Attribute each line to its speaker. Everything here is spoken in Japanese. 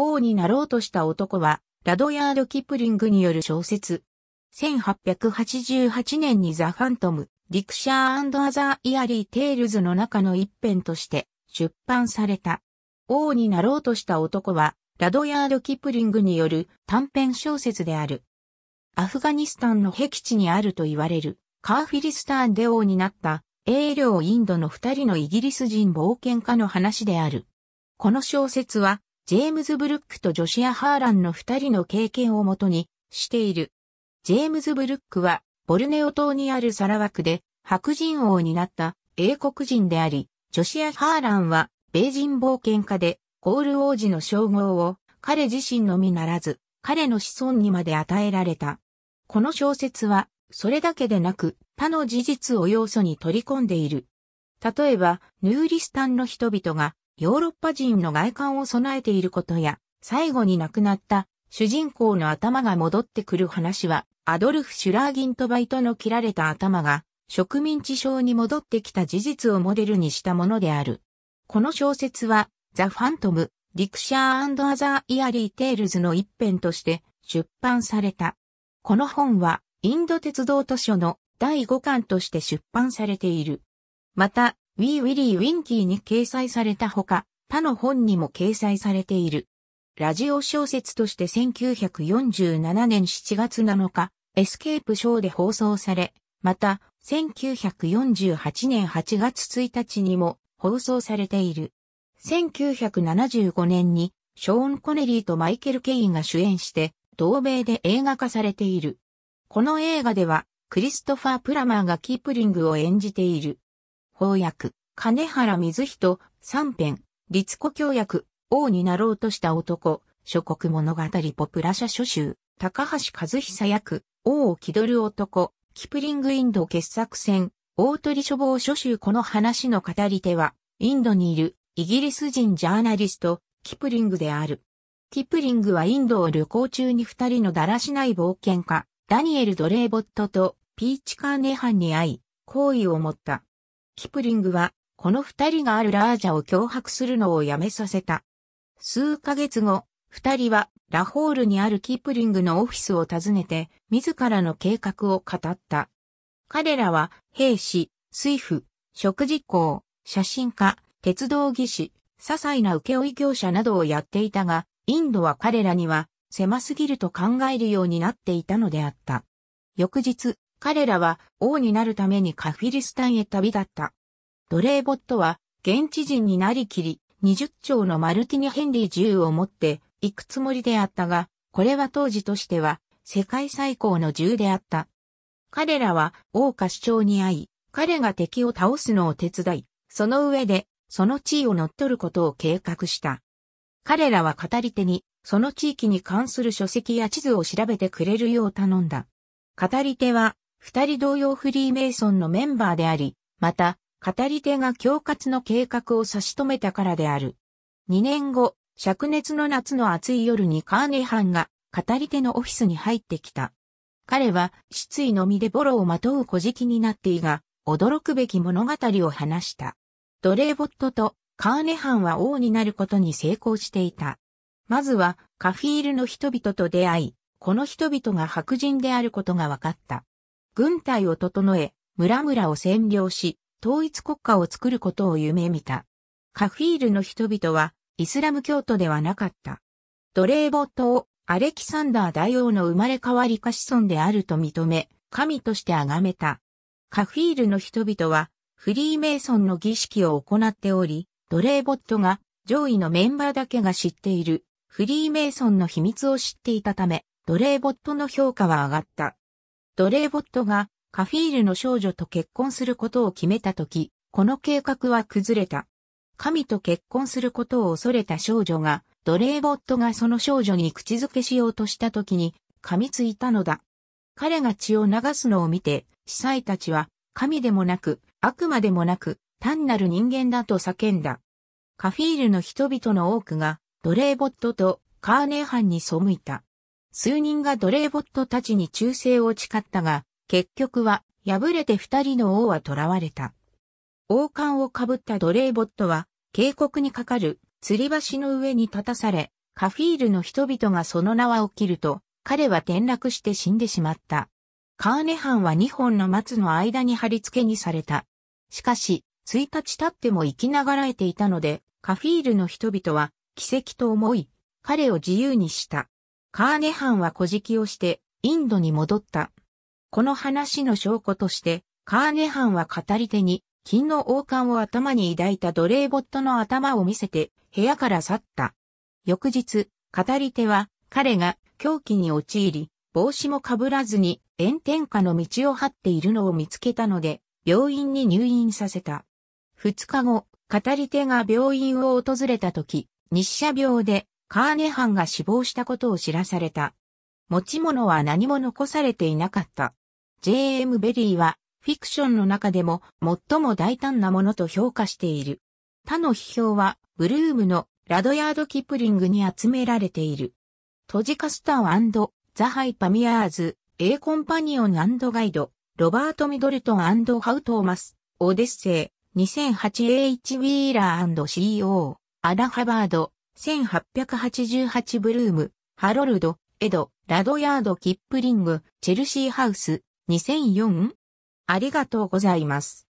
Speaker 1: 王になろうとした男は、ラドヤード・キプリングによる小説。1888年にザ・ファントム、リクシャーアザー・イアリー・テールズの中の一編として出版された。王になろうとした男は、ラドヤード・キプリングによる短編小説である。アフガニスタンの僻地にあると言われる、カーフィリスタンで王になった英領インドの二人のイギリス人冒険家の話である。この小説はジェームズ・ブルックとジョシア・ハーランの二人の経験をもとにしている。ジェームズ・ブルックは、ボルネオ島にあるサラワクで白人王になった英国人であり、ジョシア・ハーランは、米人冒険家で、コール王子の称号を彼自身のみならず、彼の子孫にまで与えられた。この小説は、それだけでなく、他の事実を要素に取り込んでいる。例えば、ヌーリスタンの人々がヨーロッパ人の外観を備えていることや、最後に亡くなった主人公の頭が戻ってくる話は、アドルフ・シュラーギントバイトの切られた頭が植民地症に戻ってきた事実をモデルにしたものである。この小説は、ザ・ファントム、ディクシャーアザー・イアリー・テールズの一編として出版された。この本は、インド鉄道図書の第5巻として出版されている。また、ウィー・ウィリー・ウィンキーに掲載されたほか、他の本にも掲載されている。ラジオ小説として1947年7月7日、エスケープショーで放送され、また、1948年8月1日にも放送されている。1975年に、ショーン・コネリーとマイケル・ケインが主演して、同米で映画化されている。この映画では、クリストファー・プラマーがキープリングを演じている。公約、金原水人、三編、立子教役、王になろうとした男、諸国物語ポプラ社諸集、高橋和久役、王を気取る男、キプリングインド傑作戦、大鳥処方諸集この話の語り手は、インドにいるイギリス人ジャーナリスト、キプリングである。キプリングはインドを旅行中に二人のだらしない冒険家、ダニエル・ドレーボットとピーチ・カーネハンに会い、好意を持った。キプリングは、この二人があるラージャを脅迫するのをやめさせた。数ヶ月後、二人はラホールにあるキプリングのオフィスを訪ねて、自らの計画を語った。彼らは、兵士、水夫、食事工、写真家、鉄道技師、些細な請負業者などをやっていたが、インドは彼らには狭すぎると考えるようになっていたのであった。翌日、彼らは王になるためにカフィリスタンへ旅立った。奴隷ボットは現地人になりきり、20丁のマルティニ・ヘンリー銃を持って行くつもりであったが、これは当時としては世界最高の銃であった。彼らは王家主張に会い、彼が敵を倒すのを手伝い、その上でその地位を乗っ取ることを計画した。彼らは語り手に、その地域に関する書籍や地図を調べてくれるよう頼んだ。語り手は二人同様フリーメイソンのメンバーであり、また、語り手が恐喝の計画を差し止めたからである。2年後、灼熱の夏の暑い夜にカーネハンが語り手のオフィスに入ってきた。彼は失意の身でボロをまとう小敷になっていが、驚くべき物語を話した。ドレボットとカーネハンは王になることに成功していた。まずはカフィールの人々と出会い、この人々が白人であることが分かった。軍隊を整え、村々を占領し、統一国家を作ることを夢見た。カフィールの人々は、イスラム教徒ではなかった。奴隷ボをアレキサンダー大王の生まれ変わりか子孫であると認め、神として崇めた。カフィールの人々は、フリーメイソンの儀式を行っており、奴隷ボットが上位のメンバーだけが知っているフリーメイソンの秘密を知っていたため、奴隷ボットの評価は上がった。奴隷ボットがカフィールの少女と結婚することを決めたとき、この計画は崩れた。神と結婚することを恐れた少女が、奴隷ボットがその少女に口づけしようとしたときに噛みついたのだ。彼が血を流すのを見て、司祭たちは神でもなく悪魔でもなく単なる人間だと叫んだ。カフィールの人々の多くが奴隷ボットとカーネーハンに背いた。数人が奴隷ボットたちに忠誠を誓ったが、結局は敗れて二人の王は囚われた。王冠をかぶった奴隷ボットは、渓谷にかかる吊り橋の上に立たされ、カフィールの人々がその縄を切ると、彼は転落して死んでしまった。カーネハンは二本の松の間に貼り付けにされた。しかし、一日経っても生きながらえていたので、カフィールの人々は奇跡と思い、彼を自由にした。カーネハンは小敷をしてインドに戻った。この話の証拠として、カーネハンは語り手に金の王冠を頭に抱いた奴隷ボットの頭を見せて部屋から去った。翌日、語り手は彼が狂気に陥り、帽子もかぶらずに炎天下の道を張っているのを見つけたので、病院に入院させた。二日後、語り手が病院を訪れた時、日射病でカーネハンが死亡したことを知らされた。持ち物は何も残されていなかった。J.M. ベリーは、フィクションの中でも最も大胆なものと評価している。他の批評は、ブルームのラドヤード・キプリングに集められている。トジカスターザ・ハイ・パミアーズ、A コンパニオンガイド、ロバート・ミドルトンハウトーマス、オデッセイ、2008H ウィーラー &CO、アダ・ハバード、1888ブルーム、ハロルド、エド、ラドヤード・キップリング、チェルシーハウス、2004? ありがとうございます。